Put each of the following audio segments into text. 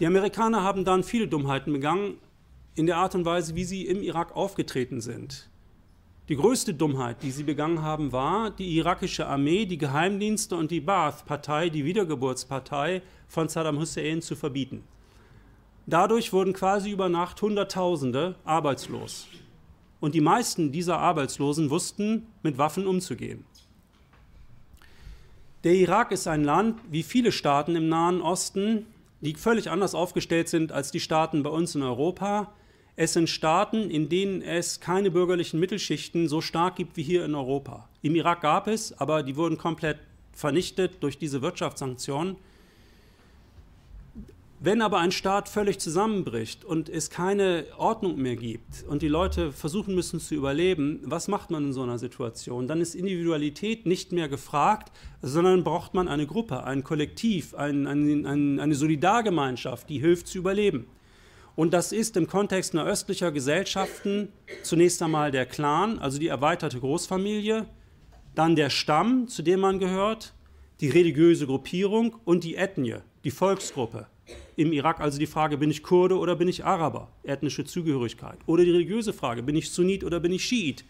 Die Amerikaner haben dann viele Dummheiten begangen in der Art und Weise, wie sie im Irak aufgetreten sind. Die größte Dummheit, die sie begangen haben, war, die irakische Armee, die Geheimdienste und die Ba'ath-Partei, die Wiedergeburtspartei von Saddam Hussein zu verbieten. Dadurch wurden quasi über Nacht Hunderttausende arbeitslos. Und die meisten dieser Arbeitslosen wussten, mit Waffen umzugehen. Der Irak ist ein Land, wie viele Staaten im Nahen Osten, die völlig anders aufgestellt sind als die Staaten bei uns in Europa. Es sind Staaten, in denen es keine bürgerlichen Mittelschichten so stark gibt wie hier in Europa. Im Irak gab es, aber die wurden komplett vernichtet durch diese Wirtschaftssanktionen. Wenn aber ein Staat völlig zusammenbricht und es keine Ordnung mehr gibt und die Leute versuchen müssen zu überleben, was macht man in so einer Situation? Dann ist Individualität nicht mehr gefragt, sondern braucht man eine Gruppe, ein Kollektiv, ein, ein, ein, eine Solidargemeinschaft, die hilft zu überleben. Und das ist im Kontext einer östlicher Gesellschaften zunächst einmal der Clan, also die erweiterte Großfamilie, dann der Stamm, zu dem man gehört, die religiöse Gruppierung und die Ethnie, die Volksgruppe. Im Irak also die Frage, bin ich Kurde oder bin ich Araber? Ethnische Zugehörigkeit. Oder die religiöse Frage, bin ich Sunnit oder bin ich Schiit?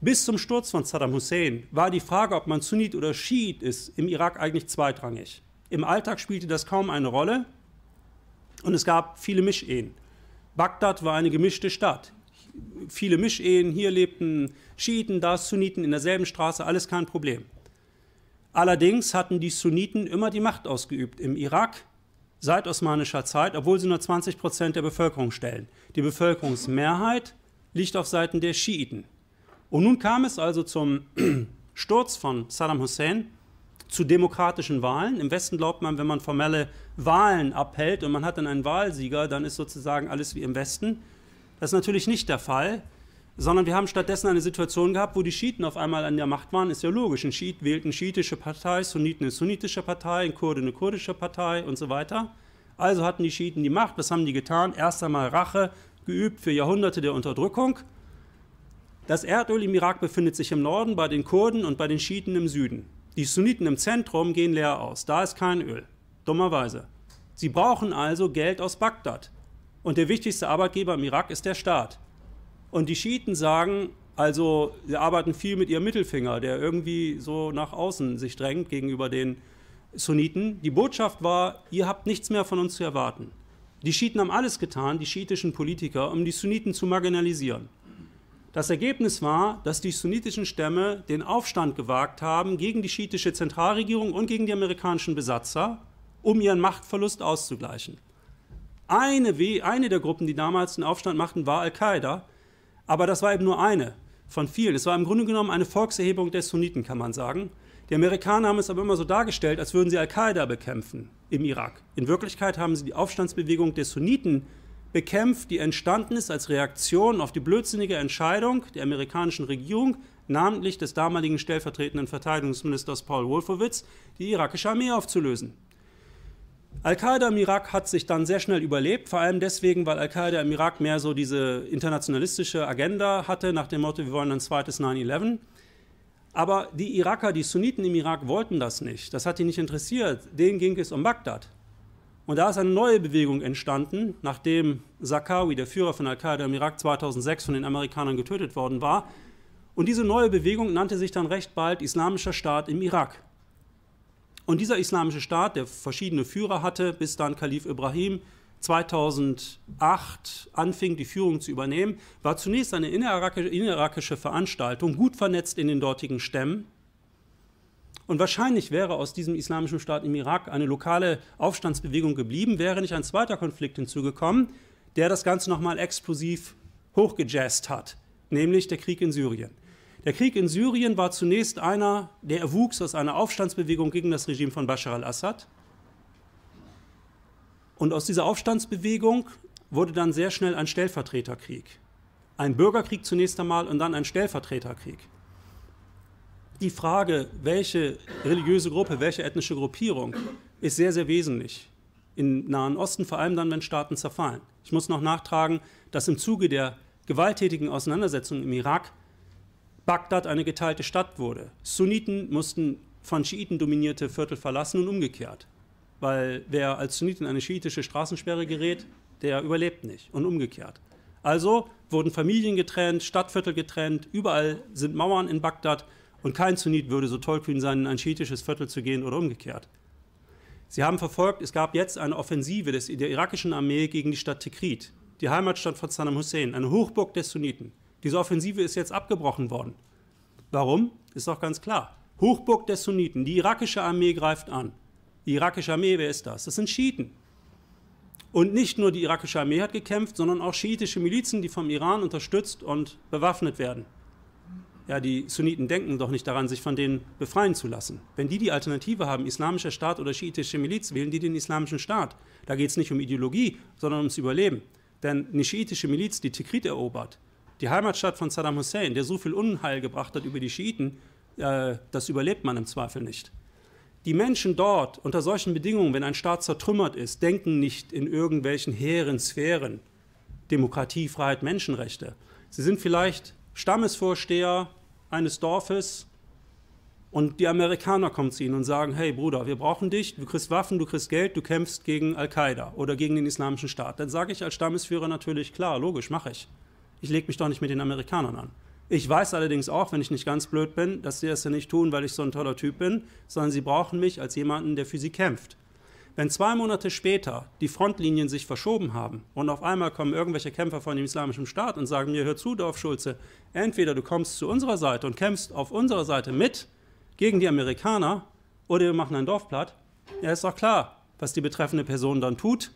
Bis zum Sturz von Saddam Hussein war die Frage, ob man Sunnit oder Schiit ist, im Irak eigentlich zweitrangig. Im Alltag spielte das kaum eine Rolle und es gab viele Mischehen. Bagdad war eine gemischte Stadt. Viele Mischehen, hier lebten Schiiten, da Sunniten in derselben Straße, alles kein Problem. Allerdings hatten die Sunniten immer die Macht ausgeübt. Im Irak seit osmanischer Zeit, obwohl sie nur 20 Prozent der Bevölkerung stellen. Die Bevölkerungsmehrheit liegt auf Seiten der Schiiten. Und nun kam es also zum Sturz von Saddam Hussein zu demokratischen Wahlen. Im Westen glaubt man, wenn man formelle Wahlen abhält und man hat dann einen Wahlsieger, dann ist sozusagen alles wie im Westen. Das ist natürlich nicht der Fall sondern wir haben stattdessen eine Situation gehabt, wo die Schiiten auf einmal an der Macht waren. Ist ja logisch. Ein Schiit wählt eine schiitische Partei, Sunniten eine sunnitische Partei, ein Kurde eine kurdische Partei und so weiter. Also hatten die Schiiten die Macht. Was haben die getan? Erst einmal Rache geübt für Jahrhunderte der Unterdrückung. Das Erdöl im Irak befindet sich im Norden bei den Kurden und bei den Schiiten im Süden. Die Sunniten im Zentrum gehen leer aus. Da ist kein Öl. Dummerweise. Sie brauchen also Geld aus Bagdad. Und der wichtigste Arbeitgeber im Irak ist der Staat. Und die Schiiten sagen, also sie arbeiten viel mit ihrem Mittelfinger, der irgendwie so nach außen sich drängt gegenüber den Sunniten. Die Botschaft war, ihr habt nichts mehr von uns zu erwarten. Die Schiiten haben alles getan, die schiitischen Politiker, um die Sunniten zu marginalisieren. Das Ergebnis war, dass die sunnitischen Stämme den Aufstand gewagt haben gegen die schiitische Zentralregierung und gegen die amerikanischen Besatzer, um ihren Machtverlust auszugleichen. Eine, eine der Gruppen, die damals den Aufstand machten, war Al-Qaida, aber das war eben nur eine von vielen. Es war im Grunde genommen eine Volkserhebung der Sunniten, kann man sagen. Die Amerikaner haben es aber immer so dargestellt, als würden sie Al-Qaida bekämpfen im Irak. In Wirklichkeit haben sie die Aufstandsbewegung der Sunniten bekämpft, die entstanden ist als Reaktion auf die blödsinnige Entscheidung der amerikanischen Regierung, namentlich des damaligen stellvertretenden Verteidigungsministers Paul Wolfowitz, die irakische Armee aufzulösen. Al-Qaida im Irak hat sich dann sehr schnell überlebt, vor allem deswegen, weil Al-Qaida im Irak mehr so diese internationalistische Agenda hatte, nach dem Motto, wir wollen ein zweites 9-11. Aber die Iraker, die Sunniten im Irak wollten das nicht. Das hat die nicht interessiert. Denen ging es um Bagdad. Und da ist eine neue Bewegung entstanden, nachdem Zakawi, der Führer von Al-Qaida im Irak, 2006 von den Amerikanern getötet worden war. Und diese neue Bewegung nannte sich dann recht bald Islamischer Staat im Irak. Und dieser islamische Staat, der verschiedene Führer hatte, bis dann Kalif Ibrahim 2008 anfing, die Führung zu übernehmen, war zunächst eine innerakische Veranstaltung, gut vernetzt in den dortigen Stämmen. Und wahrscheinlich wäre aus diesem islamischen Staat im Irak eine lokale Aufstandsbewegung geblieben, wäre nicht ein zweiter Konflikt hinzugekommen, der das Ganze nochmal explosiv hochgejazzt hat, nämlich der Krieg in Syrien. Der Krieg in Syrien war zunächst einer, der erwuchs aus einer Aufstandsbewegung gegen das Regime von Bashar al-Assad. Und aus dieser Aufstandsbewegung wurde dann sehr schnell ein Stellvertreterkrieg. Ein Bürgerkrieg zunächst einmal und dann ein Stellvertreterkrieg. Die Frage, welche religiöse Gruppe, welche ethnische Gruppierung, ist sehr, sehr wesentlich. Im Nahen Osten, vor allem dann, wenn Staaten zerfallen. Ich muss noch nachtragen, dass im Zuge der gewalttätigen Auseinandersetzungen im Irak Bagdad eine geteilte Stadt wurde. Sunniten mussten von Schiiten dominierte Viertel verlassen und umgekehrt. Weil wer als Sunnit in eine schiitische Straßensperre gerät, der überlebt nicht und umgekehrt. Also wurden Familien getrennt, Stadtviertel getrennt, überall sind Mauern in Bagdad und kein Sunnit würde so tollkühn sein, in ein schiitisches Viertel zu gehen oder umgekehrt. Sie haben verfolgt, es gab jetzt eine Offensive des, der irakischen Armee gegen die Stadt Tikrit, die Heimatstadt von Saddam Hussein, eine Hochburg der Sunniten. Diese Offensive ist jetzt abgebrochen worden. Warum? Ist doch ganz klar. Hochburg der Sunniten, die irakische Armee greift an. Die irakische Armee, wer ist das? Das sind Schiiten. Und nicht nur die irakische Armee hat gekämpft, sondern auch schiitische Milizen, die vom Iran unterstützt und bewaffnet werden. Ja, die Sunniten denken doch nicht daran, sich von denen befreien zu lassen. Wenn die die Alternative haben, islamischer Staat oder schiitische Miliz, wählen die den islamischen Staat. Da geht es nicht um Ideologie, sondern ums Überleben. Denn eine schiitische Miliz, die Tikrit erobert, die Heimatstadt von Saddam Hussein, der so viel Unheil gebracht hat über die Schiiten, äh, das überlebt man im Zweifel nicht. Die Menschen dort unter solchen Bedingungen, wenn ein Staat zertrümmert ist, denken nicht in irgendwelchen hehren Sphären. Demokratie, Freiheit, Menschenrechte. Sie sind vielleicht Stammesvorsteher eines Dorfes und die Amerikaner kommen zu ihnen und sagen, hey Bruder, wir brauchen dich, du kriegst Waffen, du kriegst Geld, du kämpfst gegen Al-Qaida oder gegen den Islamischen Staat. Dann sage ich als Stammesführer natürlich, klar, logisch, mache ich. Ich lege mich doch nicht mit den Amerikanern an. Ich weiß allerdings auch, wenn ich nicht ganz blöd bin, dass sie das ja nicht tun, weil ich so ein toller Typ bin, sondern sie brauchen mich als jemanden, der für sie kämpft. Wenn zwei Monate später die Frontlinien sich verschoben haben und auf einmal kommen irgendwelche Kämpfer von dem Islamischen Staat und sagen mir, hör zu, Dorfschulze, entweder du kommst zu unserer Seite und kämpfst auf unserer Seite mit gegen die Amerikaner oder wir machen ein Dorf platt, ja ist doch klar, was die betreffende Person dann tut,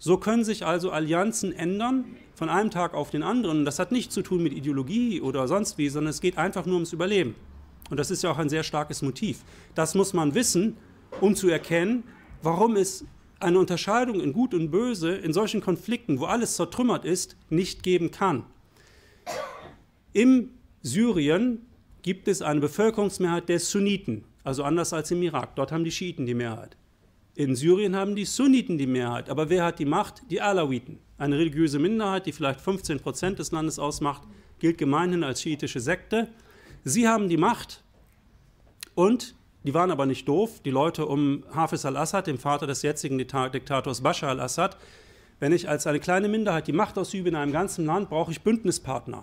so können sich also Allianzen ändern von einem Tag auf den anderen. das hat nichts zu tun mit Ideologie oder sonst wie, sondern es geht einfach nur ums Überleben. Und das ist ja auch ein sehr starkes Motiv. Das muss man wissen, um zu erkennen, warum es eine Unterscheidung in Gut und Böse in solchen Konflikten, wo alles zertrümmert ist, nicht geben kann. Im Syrien gibt es eine Bevölkerungsmehrheit der Sunniten, also anders als im Irak. Dort haben die Schiiten die Mehrheit. In Syrien haben die Sunniten die Mehrheit. Aber wer hat die Macht? Die Alawiten. Eine religiöse Minderheit, die vielleicht 15 Prozent des Landes ausmacht, gilt gemeinhin als schiitische Sekte. Sie haben die Macht und die waren aber nicht doof. Die Leute um Hafiz al-Assad, dem Vater des jetzigen Diktators Bashar al-Assad, wenn ich als eine kleine Minderheit die Macht ausübe in einem ganzen Land, brauche ich Bündnispartner.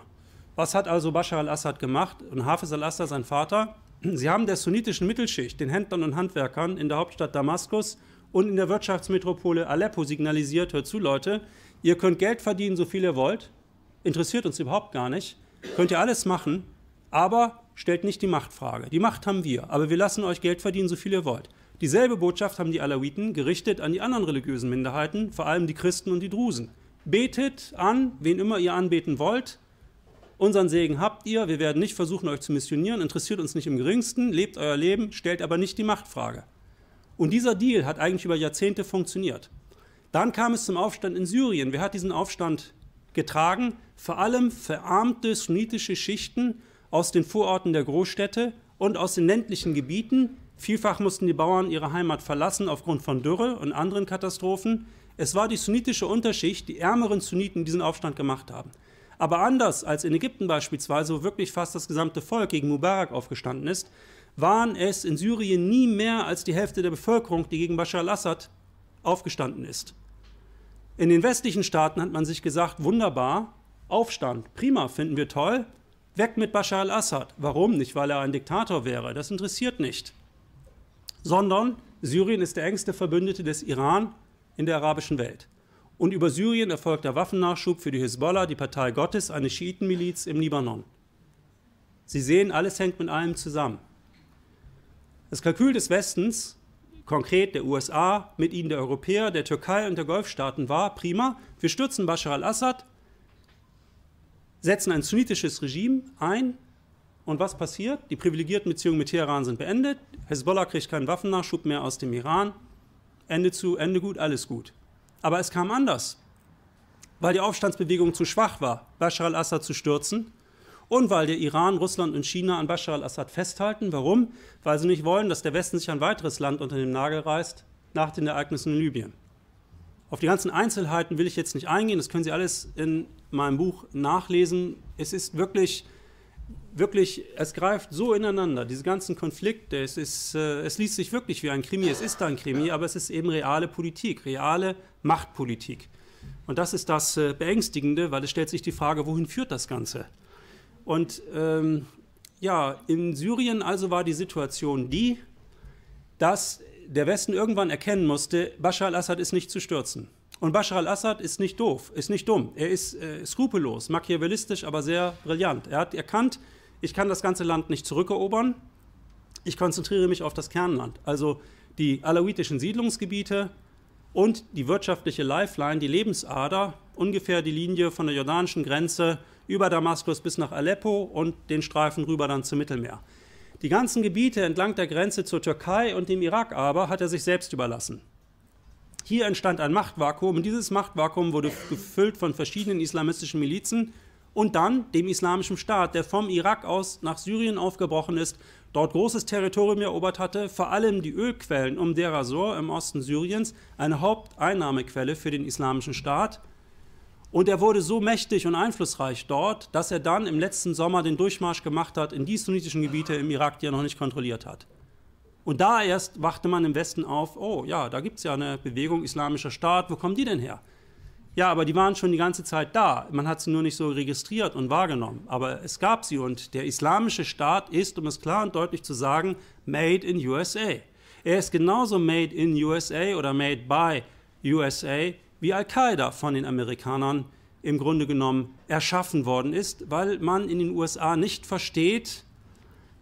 Was hat also Bashar al-Assad gemacht? Und Hafiz al-Assad, sein Vater, Sie haben der sunnitischen Mittelschicht, den Händlern und Handwerkern in der Hauptstadt Damaskus und in der Wirtschaftsmetropole Aleppo signalisiert, hört zu Leute, ihr könnt Geld verdienen, so viel ihr wollt, interessiert uns überhaupt gar nicht, könnt ihr alles machen, aber stellt nicht die Machtfrage. Die Macht haben wir, aber wir lassen euch Geld verdienen, so viel ihr wollt. Dieselbe Botschaft haben die Alawiten gerichtet an die anderen religiösen Minderheiten, vor allem die Christen und die Drusen. Betet an, wen immer ihr anbeten wollt, Unseren Segen habt ihr. Wir werden nicht versuchen, euch zu missionieren. Interessiert uns nicht im geringsten. Lebt euer Leben, stellt aber nicht die Machtfrage. Und dieser Deal hat eigentlich über Jahrzehnte funktioniert. Dann kam es zum Aufstand in Syrien. Wer hat diesen Aufstand getragen? Vor allem verarmte sunnitische Schichten aus den Vororten der Großstädte und aus den ländlichen Gebieten. Vielfach mussten die Bauern ihre Heimat verlassen aufgrund von Dürre und anderen Katastrophen. Es war die sunnitische Unterschicht, die ärmeren Sunniten, die diesen Aufstand gemacht haben. Aber anders als in Ägypten beispielsweise, wo wirklich fast das gesamte Volk gegen Mubarak aufgestanden ist, waren es in Syrien nie mehr als die Hälfte der Bevölkerung, die gegen Bashar al-Assad aufgestanden ist. In den westlichen Staaten hat man sich gesagt, wunderbar, Aufstand, prima, finden wir toll, weg mit Bashar al-Assad. Warum? Nicht, weil er ein Diktator wäre, das interessiert nicht. Sondern Syrien ist der engste Verbündete des Iran in der arabischen Welt und über Syrien erfolgt der Waffennachschub für die Hisbollah, die Partei Gottes, eine Schiitenmiliz im Libanon. Sie sehen, alles hängt mit allem zusammen. Das Kalkül des Westens, konkret der USA, mit ihnen der Europäer, der Türkei und der Golfstaaten war, prima, wir stürzen Bashar al-Assad, setzen ein sunnitisches Regime ein und was passiert? Die privilegierten Beziehungen mit Teheran sind beendet, Hezbollah kriegt keinen Waffennachschub mehr aus dem Iran, Ende zu, Ende gut, alles gut. Aber es kam anders, weil die Aufstandsbewegung zu schwach war, Bashar al-Assad zu stürzen und weil der Iran, Russland und China an Bashar al-Assad festhalten. Warum? Weil sie nicht wollen, dass der Westen sich ein weiteres Land unter den Nagel reißt nach den Ereignissen in Libyen. Auf die ganzen Einzelheiten will ich jetzt nicht eingehen, das können Sie alles in meinem Buch nachlesen. Es ist wirklich, wirklich, es greift so ineinander, diese ganzen Konflikte. Es, ist, äh, es liest sich wirklich wie ein Krimi, es ist ein Krimi, aber es ist eben reale Politik, reale Machtpolitik. Und das ist das äh, Beängstigende, weil es stellt sich die Frage, wohin führt das Ganze? Und ähm, ja, in Syrien also war die Situation die, dass der Westen irgendwann erkennen musste, Bashar al-Assad ist nicht zu stürzen. Und Bashar al-Assad ist nicht doof, ist nicht dumm. Er ist äh, skrupellos, machiavellistisch, aber sehr brillant. Er hat erkannt, ich kann das ganze Land nicht zurückerobern. Ich konzentriere mich auf das Kernland. Also die alawitischen Siedlungsgebiete, und die wirtschaftliche Lifeline, die Lebensader, ungefähr die Linie von der jordanischen Grenze über Damaskus bis nach Aleppo und den Streifen rüber dann zum Mittelmeer. Die ganzen Gebiete entlang der Grenze zur Türkei und dem Irak aber hat er sich selbst überlassen. Hier entstand ein Machtvakuum und dieses Machtvakuum wurde gefüllt von verschiedenen islamistischen Milizen und dann dem islamischen Staat, der vom Irak aus nach Syrien aufgebrochen ist dort großes Territorium erobert hatte, vor allem die Ölquellen um Deir Derasor im Osten Syriens, eine Haupteinnahmequelle für den islamischen Staat. Und er wurde so mächtig und einflussreich dort, dass er dann im letzten Sommer den Durchmarsch gemacht hat in die sunnitischen Gebiete im Irak, die er noch nicht kontrolliert hat. Und da erst wachte man im Westen auf, oh ja, da gibt es ja eine Bewegung islamischer Staat, wo kommen die denn her? Ja, aber die waren schon die ganze Zeit da. Man hat sie nur nicht so registriert und wahrgenommen. Aber es gab sie und der islamische Staat ist, um es klar und deutlich zu sagen, made in USA. Er ist genauso made in USA oder made by USA wie Al-Qaida von den Amerikanern im Grunde genommen erschaffen worden ist, weil man in den USA nicht versteht,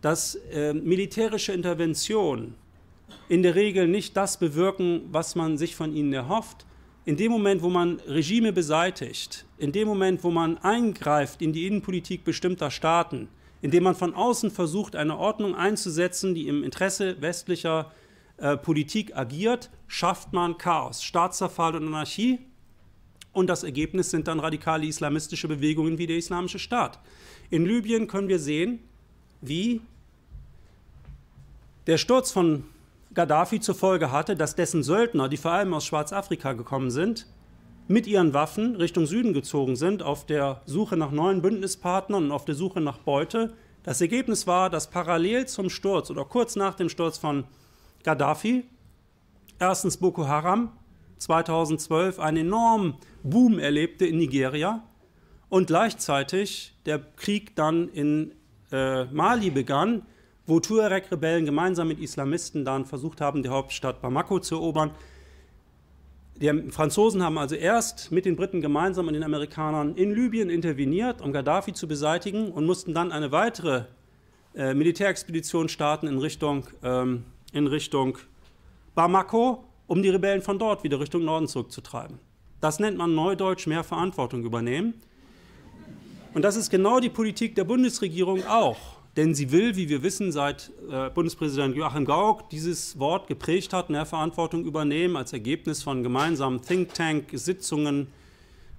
dass äh, militärische Interventionen in der Regel nicht das bewirken, was man sich von ihnen erhofft, in dem Moment, wo man Regime beseitigt, in dem Moment, wo man eingreift in die Innenpolitik bestimmter Staaten, indem man von außen versucht, eine Ordnung einzusetzen, die im Interesse westlicher äh, Politik agiert, schafft man Chaos, Staatszerfall und Anarchie. Und das Ergebnis sind dann radikale islamistische Bewegungen wie der Islamische Staat. In Libyen können wir sehen, wie der Sturz von Gaddafi zur Folge hatte, dass dessen Söldner, die vor allem aus Schwarzafrika gekommen sind, mit ihren Waffen Richtung Süden gezogen sind, auf der Suche nach neuen Bündnispartnern und auf der Suche nach Beute. Das Ergebnis war, dass parallel zum Sturz oder kurz nach dem Sturz von Gaddafi erstens Boko Haram 2012 einen enormen Boom erlebte in Nigeria und gleichzeitig der Krieg dann in äh, Mali begann, wo Tuareg-Rebellen gemeinsam mit Islamisten dann versucht haben, die Hauptstadt Bamako zu erobern. Die Franzosen haben also erst mit den Briten gemeinsam und den Amerikanern in Libyen interveniert, um Gaddafi zu beseitigen und mussten dann eine weitere äh, Militärexpedition starten in Richtung, ähm, in Richtung Bamako, um die Rebellen von dort wieder Richtung Norden zurückzutreiben. Das nennt man neudeutsch mehr Verantwortung übernehmen. Und das ist genau die Politik der Bundesregierung auch. Denn sie will, wie wir wissen, seit äh, Bundespräsident Joachim Gauck dieses Wort geprägt hat, mehr Verantwortung übernehmen als Ergebnis von gemeinsamen Think Tank-Sitzungen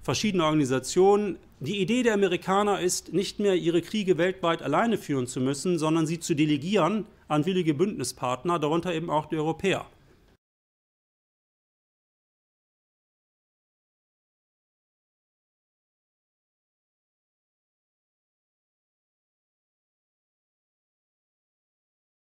verschiedener Organisationen. Die Idee der Amerikaner ist, nicht mehr ihre Kriege weltweit alleine führen zu müssen, sondern sie zu delegieren an willige Bündnispartner, darunter eben auch die Europäer.